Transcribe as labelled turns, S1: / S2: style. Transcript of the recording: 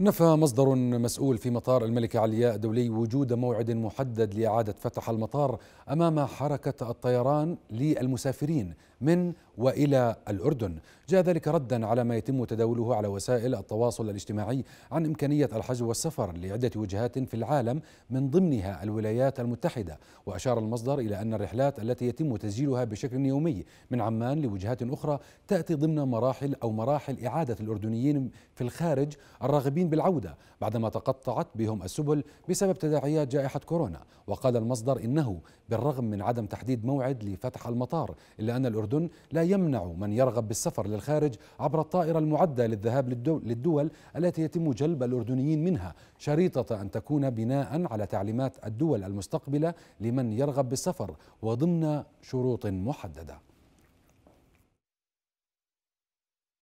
S1: نفى مصدر مسؤول في مطار الملكة علياء الدولي وجود موعد محدد لإعادة فتح المطار أمام حركة الطيران للمسافرين من وإلى الأردن جاء ذلك ردا على ما يتم تداوله على وسائل التواصل الاجتماعي عن إمكانية الحجز والسفر لعدة وجهات في العالم من ضمنها الولايات المتحدة وأشار المصدر إلى أن الرحلات التي يتم تسجيلها بشكل يومي من عمان لوجهات أخرى تأتي ضمن مراحل أو مراحل إعادة الأردنيين في الخارج الراغبين المصابين بالعودة بعدما تقطعت بهم السبل بسبب تداعيات جائحة كورونا وقال المصدر إنه بالرغم من عدم تحديد موعد لفتح المطار إلا أن الأردن لا يمنع من يرغب بالسفر للخارج عبر الطائرة المعدة للذهاب للدول التي يتم جلب الأردنيين منها شريطة أن تكون بناء على تعليمات الدول المستقبلة لمن يرغب بالسفر وضمن شروط محدده